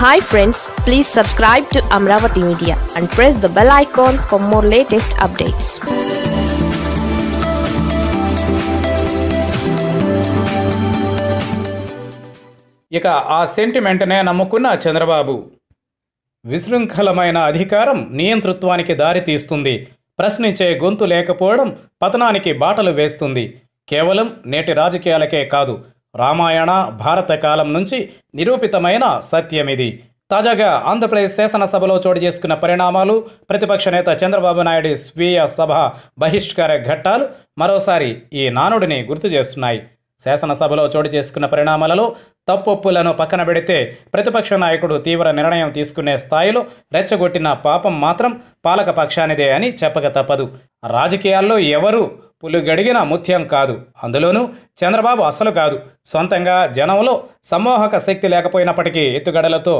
hi friends please subscribe to Amaravati media and press the bell icon for more latest updates ఇక ఆ సెంటిమెంట్నే నమ్ముకున్న చంద్రబాబు విశృంఖలమైన అధికారం నియంతృత్వానికి దారితీస్తుంది ప్రశ్నించే గొంతు లేకపోవడం పతనానికి బాటలు వేస్తుంది కేవలం నేటి రాజకీయాలకే కాదు రామాయణ భారత కాలం నుంచి నిరూపితమైన సత్యమిది తాజాగా ఆంధ్రప్రదేశ్ శాసనసభలో చోటు చేసుకున్న పరిణామాలు ప్రతిపక్ష నేత చంద్రబాబు నాయుడు స్వీయ సభ బహిష్కార ఘట్టాలు మరోసారి ఈ నానుడిని గుర్తు చేస్తున్నాయి శాసనసభలో చోటు చేసుకున్న పరిణామాలలో తప్పొప్పులను పక్కన పెడితే ప్రతిపక్ష నాయకుడు తీవ్ర నిర్ణయం తీసుకునే స్థాయిలో రెచ్చగొట్టిన పాపం మాత్రం పాలక పక్షానిదే అని చెప్పక తప్పదు రాజకీయాల్లో ఎవరు పులుగడిగిన ముత్యం కాదు అందులోనూ చంద్రబాబు అసలు కాదు సొంతంగా జనంలో సమ్మోహక శక్తి లేకపోయినప్పటికీ ఎత్తుగడలతో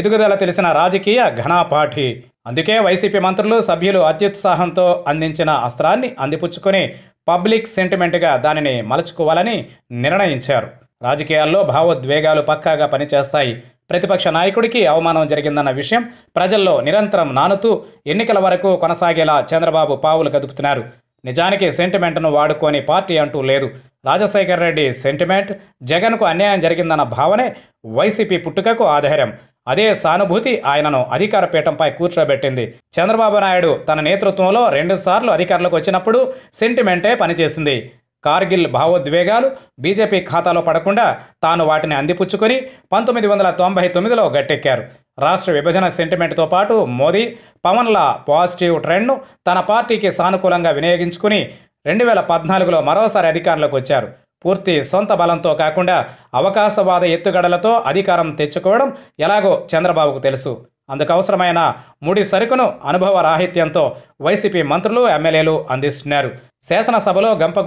ఎదుగుదల తెలిసిన రాజకీయ ఘనాపాఠి అందుకే వైసీపీ మంత్రులు సభ్యులు అత్యుత్సాహంతో అందించిన అస్త్రాన్ని అందిపుచ్చుకొని పబ్లిక్ సెంటిమెంట్గా దానిని మలుచుకోవాలని నిర్ణయించారు రాజకీయాల్లో భావోద్వేగాలు పక్కాగా పనిచేస్తాయి ప్రతిపక్ష నాయకుడికి అవమానం జరిగిందన్న విషయం ప్రజల్లో నిరంతరం నానుతూ ఎన్నికల వరకు కొనసాగేలా చంద్రబాబు పావులు కదుపుతున్నారు నిజానికి సెంటిమెంట్ను వాడుకోని పార్టీ అంటూ లేదు రాజశేఖర రెడ్డి సెంటిమెంట్ జగన్కు అన్యాయం జరిగిందన్న భావనే వైసీపీ పుట్టుకకు ఆధారం అదే సానుభూతి ఆయనను అధికార పీఠంపై కూర్చోబెట్టింది చంద్రబాబు నాయుడు తన నేతృత్వంలో రెండుసార్లు అధికారంలోకి వచ్చినప్పుడు సెంటిమెంటే పనిచేసింది కార్గిల్ భావోద్వేగాలు బీజేపీ ఖాతాలో పడకుండా తాను వాటిని అందిపుచ్చుకొని పంతొమ్మిది వందల తొంభై తొమ్మిదిలో గట్టెక్కారు రాష్ట్ర విభజన సెంటిమెంట్తో పాటు మోదీ పవన్ల పాజిటివ్ ట్రెండ్ను తన పార్టీకి సానుకూలంగా వినియోగించుకుని రెండు వేల పద్నాలుగులో మరోసారి అధికారంలోకి వచ్చారు పూర్తి సొంత బలంతో కాకుండా అవకాశవాద ఎత్తుగడలతో అధికారం తెచ్చుకోవడం ఎలాగో చంద్రబాబుకు తెలుసు అందుకు అవసరమైన ముడి సరుకును అనుభవ రాహిత్యంతో వైసీపీ మంత్రులు ఎమ్మెల్యేలు అందిస్తున్నారు శాసనసభలో గంప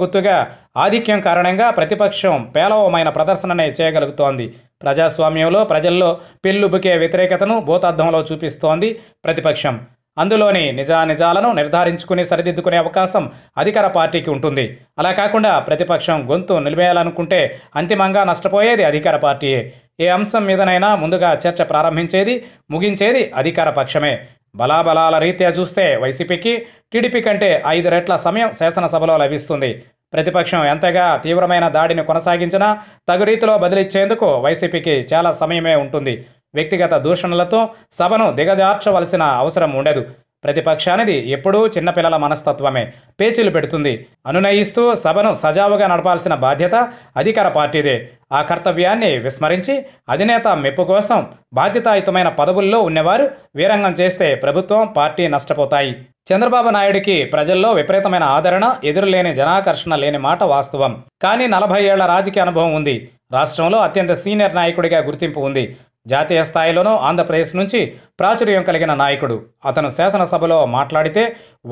ఆధిక్యం కారణంగా ప్రతిపక్షం పేలవమైన ప్రదర్శననే చేయగలుగుతోంది ప్రజాస్వామ్యంలో ప్రజల్లో పెళ్ళుబుకే వ్యతిరేకతను భూతార్థంలో చూపిస్తోంది ప్రతిపక్షం అందులోని నిజానిజాలను నిర్ధారించుకుని సరిదిద్దుకునే అవకాశం అధికార పార్టీకి ఉంటుంది అలా కాకుండా ప్రతిపక్షం గొంతు నిలిపేయాలనుకుంటే అంతిమంగా నష్టపోయేది అధికార పార్టీయే ఏ అంశం మీదనైనా ముందుగా చర్చ ప్రారంభించేది ముగించేది అధికార పక్షమే బలాబలాల రీత్యా చూస్తే వైసీపీకి టీడీపీ కంటే ఐదు రెట్ల సమయం శాసనసభలో లభిస్తుంది ప్రతిపక్షం ఎంతగా తీవ్రమైన దాడిని కొనసాగించినా తగు రీతిలో బదిలిచ్చేందుకు వైసీపీకి చాలా సమయమే ఉంటుంది వ్యక్తిగత దూషణలతో సభను దిగజార్చవలసిన అవసరం ఉండదు ప్రతిపక్షానిది ఎప్పుడూ చిన్నపిల్లల మనస్తత్వమే పేచీలు పెడుతుంది అనునయిస్తూ సభను సజావుగా నడపాల్సిన బాధ్యత అధికార పార్టీదే ఆ కర్తవ్యాన్ని విస్మరించి అధినేత మెప్పు కోసం బాధ్యతాయుతమైన పదవుల్లో ఉన్నవారు వీరంగం చేస్తే ప్రభుత్వం పార్టీ నష్టపోతాయి చంద్రబాబు నాయుడికి ప్రజల్లో విపరీతమైన ఆదరణ ఎదురులేని జనాకర్షణ లేని మాట వాస్తవం కానీ నలభై ఏళ్ల రాజకీయ అనుభవం ఉంది రాష్ట్రంలో అత్యంత సీనియర్ నాయకుడిగా గుర్తింపు ఉంది జాతీయ స్థాయిలోనూ ఆంధ్రప్రదేశ్ నుంచి ప్రాచుర్యం కలిగిన నాయకుడు అతను శాసనసభలో మాట్లాడితే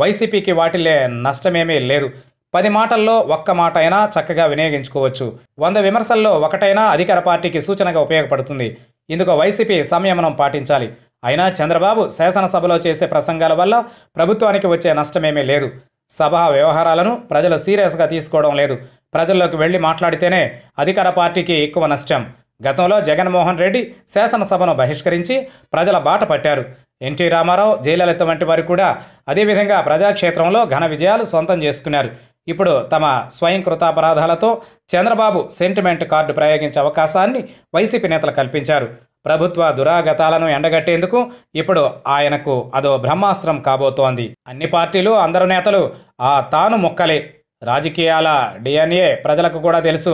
వైసీపీకి వాటిల్లే నష్టమేమీ లేదు పది మాటల్లో ఒక్క మాట అయినా చక్కగా వినియోగించుకోవచ్చు వంద విమర్శల్లో ఒకటైనా అధికార పార్టీకి సూచనగా ఉపయోగపడుతుంది ఇందుకు వైసీపీ సంయమనం పాటించాలి అయినా చంద్రబాబు శాసనసభలో చేసే ప్రసంగాల వల్ల ప్రభుత్వానికి వచ్చే నష్టమేమీ లేదు సభ వ్యవహారాలను ప్రజలు సీరియస్గా తీసుకోవడం లేదు ప్రజల్లోకి వెళ్ళి మాట్లాడితేనే అధికార పార్టీకి ఎక్కువ నష్టం గతంలో జగన్మోహన్ రెడ్డి శాసనసభను బహిష్కరించి ప్రజల బాట పట్టారు ఎన్టీ రామారావు జయలలిత వంటి వారు కూడా అదేవిధంగా ప్రజాక్షేత్రంలో ఘన విజయాలు సొంతం చేసుకున్నారు ఇప్పుడు తమ స్వయం కృతాపరాధాలతో చంద్రబాబు సెంటిమెంట్ కార్డు ప్రయోగించే అవకాశాన్ని వైసీపీ నేతలు కల్పించారు ప్రభుత్వ దురాగతాలను ఎండగట్టేందుకు ఇప్పుడు ఆయనకు అదో బ్రహ్మాస్త్రం కాబోతోంది అన్ని పార్టీలు అందరు నేతలు ఆ తాను మొక్కలే రాజకీయాల డిఎన్ఏ ప్రజలకు కూడా తెలుసు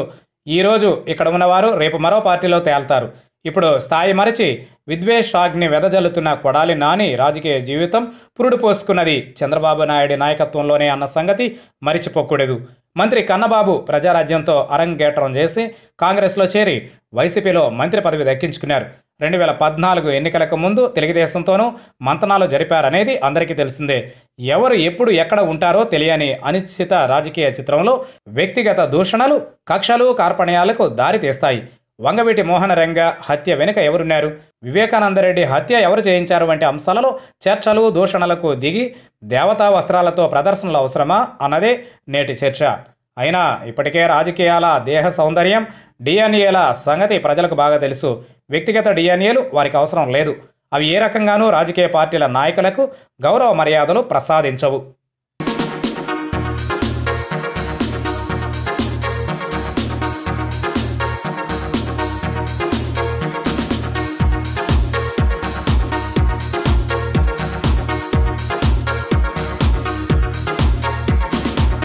ఈరోజు ఇక్కడ ఉన్నవారు రేపు మరో పార్టీలో తేల్తారు ఇప్పుడు స్థాయి మరచి విద్వేషాగ్ని వెదజల్లుతున్న కొడాలి నాని రాజకీయ జీవితం పురుడు పోసుకున్నది చంద్రబాబు నాయుడి నాయకత్వంలోనే అన్న సంగతి మరిచిపోకూడదు మంత్రి కన్నబాబు ప్రజారాజ్యంతో అరంగేట్రం చేసి కాంగ్రెస్లో చేరి వైసీపీలో మంత్రి పదవి దక్కించుకున్నారు రెండు వేల పద్నాలుగు ఎన్నికలకు ముందు తెలుగుదేశంతోనూ మంతనాలు జరిపారనేది అందరికీ తెలిసిందే ఎవరు ఎప్పుడు ఎక్కడ ఉంటారో తెలియని అనిశ్చిత రాజకీయ చిత్రంలో వ్యక్తిగత దూషణలు కక్షలు కార్పణ్యాలకు దారితీస్తాయి వంగవీటి మోహనరంగ హత్య వెనుక ఎవరున్నారు వివేకానందరెడ్డి హత్య ఎవరు చేయించారు వంటి అంశాలలో చర్చలు దూషణలకు దిగి దేవతా వస్త్రాలతో ప్రదర్శనలు అవసరమా అన్నదే నేటి చర్చ అయినా ఇప్పటికే రాజకీయాల దేహ సౌందర్యం డిఎన్ఏల సంగతి ప్రజలకు బాగా తెలుసు వ్యక్తిగత డిఎన్ఏలు వారికి అవసరం లేదు అవి ఏ రకంగానూ రాజకీయ పార్టీల నాయకులకు గౌరవ మర్యాదలు ప్రసాదించవు